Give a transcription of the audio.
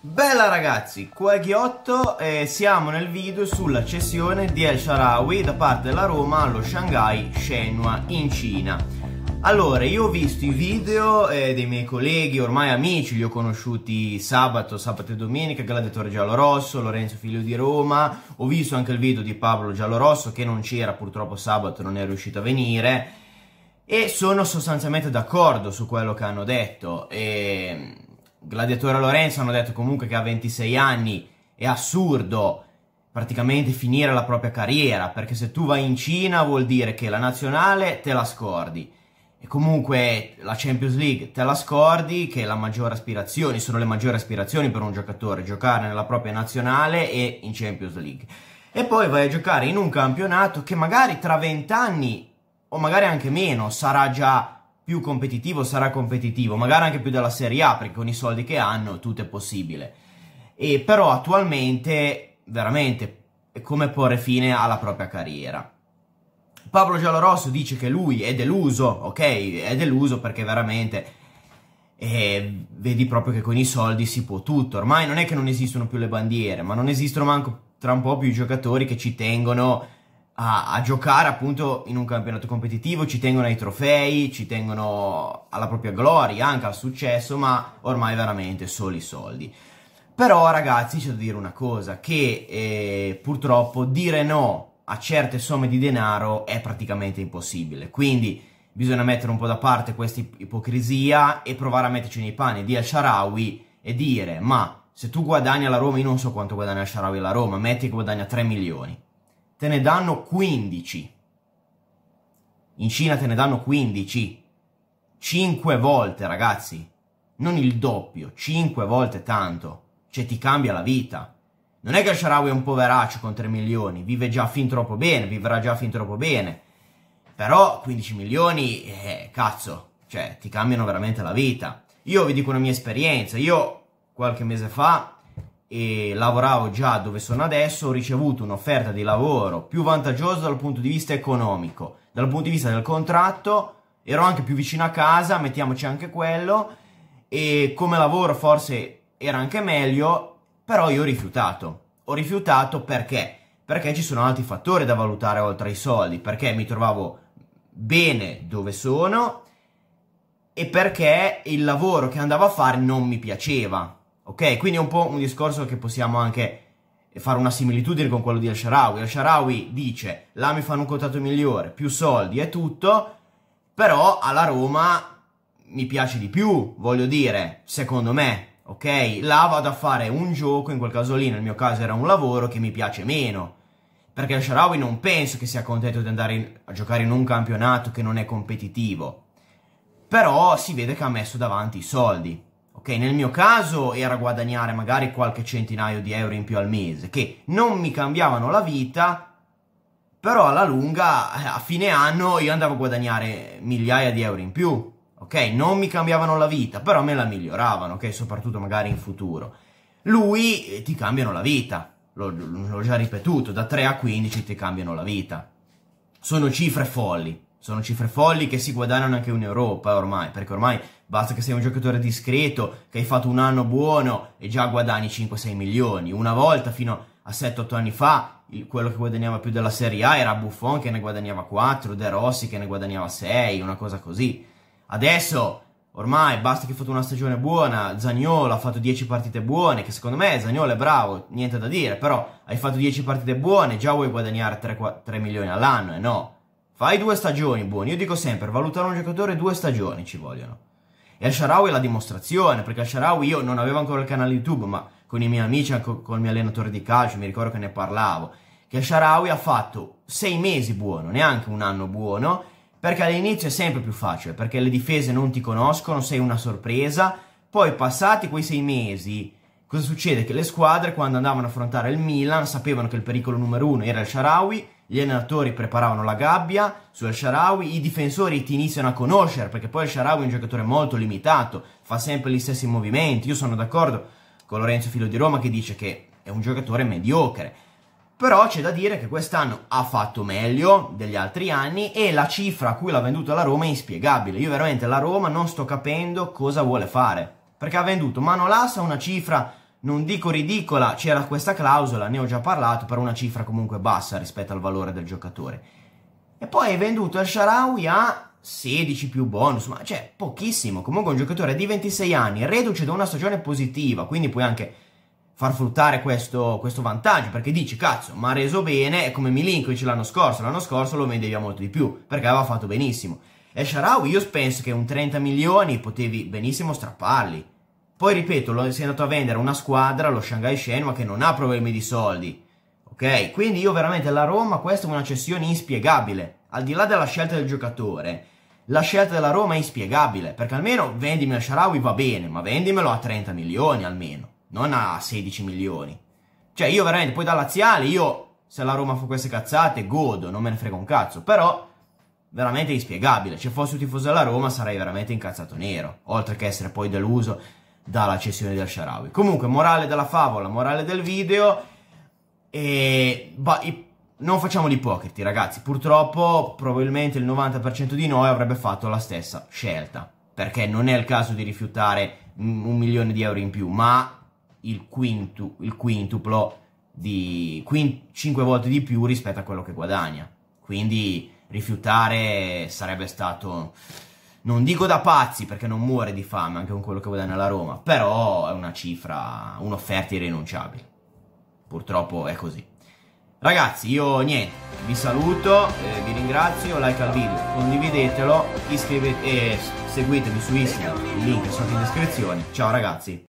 Bella ragazzi, qua è Ghiotto e siamo nel video sulla cessione di El Sharawi da parte della Roma allo Shanghai Shenhua in Cina. Allora, io ho visto i video eh, dei miei colleghi, ormai amici, li ho conosciuti sabato, sabato e domenica, Gladiatore Giallo Rosso, Lorenzo Figlio di Roma, ho visto anche il video di Pablo Giallo Rosso che non c'era purtroppo sabato, non è riuscito a venire e sono sostanzialmente d'accordo su quello che hanno detto. E ehm, Gladiatore Lorenzo hanno detto comunque che a 26 anni è assurdo praticamente finire la propria carriera, perché se tu vai in Cina vuol dire che la nazionale te la scordi. E comunque la Champions League te la scordi che la maggiore aspirazione, sono le maggiori aspirazioni per un giocatore, giocare nella propria nazionale e in Champions League. E poi vai a giocare in un campionato che magari tra 20 anni o magari anche meno sarà già più competitivo sarà competitivo, magari anche più della Serie A, perché con i soldi che hanno tutto è possibile. E però attualmente, veramente, è come porre fine alla propria carriera. Pablo Giallorosso dice che lui è deluso, ok? È deluso perché veramente eh, vedi proprio che con i soldi si può tutto. Ormai non è che non esistono più le bandiere, ma non esistono manco tra un po' più i giocatori che ci tengono a, a, giocare appunto in un campionato competitivo, ci tengono ai trofei, ci tengono alla propria gloria, anche al successo, ma ormai veramente soli i soldi. Però ragazzi c'è da dire una cosa, che eh, purtroppo dire no a certe somme di denaro è praticamente impossibile, quindi bisogna mettere un po' da parte questa ipocrisia e provare a metterci nei panni di Al-Sharawi e dire ma se tu guadagni alla Roma, io non so quanto guadagna al Sharawi alla Roma, metti che guadagna 3 milioni te ne danno 15. In Cina te ne danno 15. 5 volte, ragazzi. Non il doppio, 5 volte tanto. Cioè ti cambia la vita. Non è che Sharawi è un poveraccio con 3 milioni, vive già fin troppo bene, vivrà già fin troppo bene. Però 15 milioni, eh, cazzo, cioè ti cambiano veramente la vita. Io vi dico una mia esperienza, io qualche mese fa e lavoravo già dove sono adesso, ho ricevuto un'offerta di lavoro più vantaggiosa dal punto di vista economico, dal punto di vista del contratto, ero anche più vicino a casa, mettiamoci anche quello, e come lavoro forse era anche meglio, però io ho rifiutato. Ho rifiutato perché? Perché ci sono altri fattori da valutare oltre ai soldi, perché mi trovavo bene dove sono e perché il lavoro che andavo a fare non mi piaceva Ok, quindi è un po' un discorso che possiamo anche fare una similitudine con quello di Al-Sharawi. Al-Sharawi dice là mi fanno un contratto migliore, più soldi e tutto, però alla Roma mi piace di più, voglio dire, secondo me, ok? Là vado a fare un gioco, in quel caso lì, nel mio caso era un lavoro che mi piace meno. Perché Al-Sharawi non penso che sia contento di andare in, a giocare in un campionato che non è competitivo. Però si vede che ha messo davanti i soldi. Ok, nel mio caso era guadagnare magari qualche centinaio di euro in più al mese, che non mi cambiavano la vita, però alla lunga, eh, a fine anno, io andavo a guadagnare migliaia di euro in più. Ok, non mi cambiavano la vita, però me la miglioravano, ok, soprattutto magari in futuro. Lui eh, ti cambiano la vita, l'ho, l'ho già ripetuto, da 3 a 15 ti cambiano la vita. Sono cifre folli, sono cifre folli che si guadagnano anche in Europa ormai, perché ormai Basta che sei un giocatore discreto, che hai fatto un anno buono e già guadagni 5-6 milioni. Una volta, fino a 7-8 anni fa, il, quello che guadagnava più della Serie A era Buffon che ne guadagnava 4, De Rossi che ne guadagnava 6, una cosa così. Adesso, ormai, basta che hai fatto una stagione buona, Zagnolo ha fatto 10 partite buone, che secondo me Zagnolo è bravo, niente da dire, però hai fatto 10 partite buone, già vuoi guadagnare 3, 4, 3 milioni all'anno, e eh no. Fai due stagioni buone, io dico sempre, valutare un giocatore due stagioni ci vogliono. E al Sharawi è la dimostrazione, perché al Sharawi io non avevo ancora il canale YouTube, ma con i miei amici, anche con il mio allenatore di calcio, mi ricordo che ne parlavo, che al Sharawi ha fatto sei mesi buono, neanche un anno buono, perché all'inizio è sempre più facile, perché le difese non ti conoscono, sei una sorpresa, poi passati quei sei mesi, cosa succede? Che le squadre quando andavano ad affrontare il Milan sapevano che il pericolo numero uno era il Sharawi, gli allenatori preparavano la gabbia su El Sharawi, i difensori ti iniziano a conoscere, perché poi El Sharawi è un giocatore molto limitato, fa sempre gli stessi movimenti, io sono d'accordo con Lorenzo Filo di Roma che dice che è un giocatore mediocre, però c'è da dire che quest'anno ha fatto meglio degli altri anni e la cifra a cui l'ha venduta la Roma è inspiegabile, io veramente la Roma non sto capendo cosa vuole fare, perché ha venduto a una cifra non dico ridicola, c'era questa clausola, ne ho già parlato, per una cifra comunque bassa rispetto al valore del giocatore. E poi hai venduto al Sharawi a 16 più bonus, ma cioè pochissimo. Comunque un giocatore di 26 anni, reduce da una stagione positiva, quindi puoi anche far fruttare questo, questo vantaggio, perché dici, cazzo, ma ha reso bene, è come Milinkovic l'anno scorso, l'anno scorso lo vendevi a molto di più, perché aveva fatto benissimo. E Sharawi io penso che un 30 milioni potevi benissimo strapparli poi ripeto, lo è andato a vendere una squadra, lo Shanghai Shenhua, che non ha problemi di soldi. Ok? Quindi io veramente la Roma, questa è una cessione inspiegabile. Al di là della scelta del giocatore, la scelta della Roma è inspiegabile. Perché almeno vendimi a Sharawi va bene, ma vendimelo a 30 milioni almeno, non a 16 milioni. Cioè io veramente, poi da Laziale, io se la Roma fa queste cazzate godo, non me ne frega un cazzo. Però veramente inspiegabile. Se fossi un tifoso della Roma sarei veramente incazzato nero. Oltre che essere poi deluso dalla cessione del Sharawi. Comunque, morale della favola, morale del video, e, bah, i, non facciamo gli ipocriti, ragazzi. Purtroppo, probabilmente il 90% di noi avrebbe fatto la stessa scelta. Perché non è il caso di rifiutare un milione di euro in più, ma il, quintu, il quintuplo di 5 volte di più rispetto a quello che guadagna. Quindi rifiutare sarebbe stato non dico da pazzi perché non muore di fame anche con quello che guadagna la Roma, però è una cifra, un'offerta irrinunciabile. Purtroppo è così. Ragazzi, io niente, vi saluto, eh, vi ringrazio, like al video, condividetelo, iscrivetevi e seguitemi su Instagram, il link è sotto in descrizione. Ciao ragazzi!